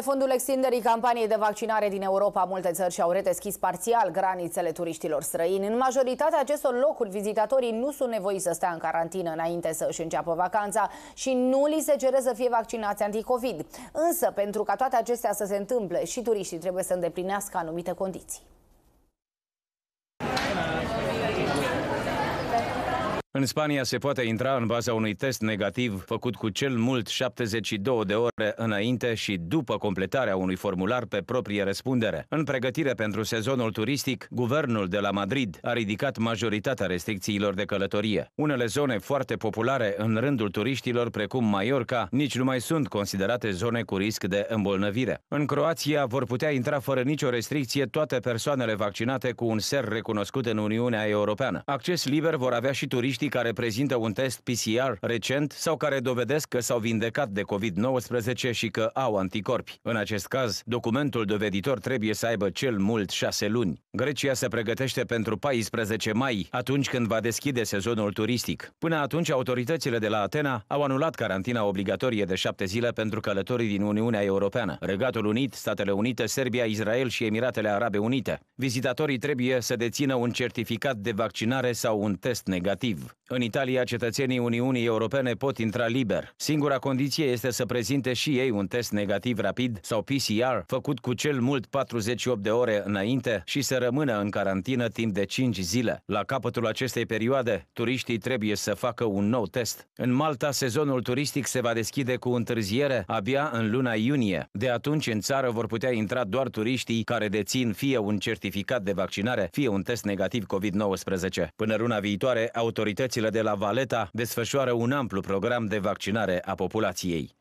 Pe fondul extinderii campaniei de vaccinare din Europa, multe țări și-au redeschis parțial granițele turiștilor străini. În majoritatea acestor locuri, vizitatorii nu sunt nevoiți să stea în carantină înainte să își înceapă vacanța și nu li se cere să fie vaccinați anticovid. Însă, pentru ca toate acestea să se întâmple, și turiștii trebuie să îndeplinească anumite condiții. În Spania se poate intra în baza unui test negativ făcut cu cel mult 72 de ore înainte și după completarea unui formular pe proprie răspundere. În pregătire pentru sezonul turistic, guvernul de la Madrid a ridicat majoritatea restricțiilor de călătorie. Unele zone foarte populare în rândul turiștilor, precum Mallorca, nici nu mai sunt considerate zone cu risc de îmbolnăvire. În Croația vor putea intra fără nicio restricție toate persoanele vaccinate cu un ser recunoscut în Uniunea Europeană. Acces liber vor avea și turiștii care prezintă un test PCR recent sau care dovedesc că s-au vindecat de COVID-19 și că au anticorpi. În acest caz, documentul doveditor trebuie să aibă cel mult șase luni. Grecia se pregătește pentru 14 mai, atunci când va deschide sezonul turistic. Până atunci, autoritățile de la Atena au anulat carantina obligatorie de șapte zile pentru călătorii din Uniunea Europeană, Regatul Unit, Statele Unite, Serbia, Israel și Emiratele Arabe Unite. Vizitatorii trebuie să dețină un certificat de vaccinare sau un test negativ. În Italia, cetățenii Uniunii Europene pot intra liber. Singura condiție este să prezinte și ei un test negativ rapid sau PCR, făcut cu cel mult 48 de ore înainte și să rămână în carantină timp de 5 zile. La capătul acestei perioade, turiștii trebuie să facă un nou test. În Malta, sezonul turistic se va deschide cu întârziere abia în luna iunie. De atunci, în țară vor putea intra doar turiștii care dețin fie un certificat de vaccinare, fie un test negativ COVID-19. Până luna viitoare, autoritățile Autoritățile de la Valeta desfășoară un amplu program de vaccinare a populației.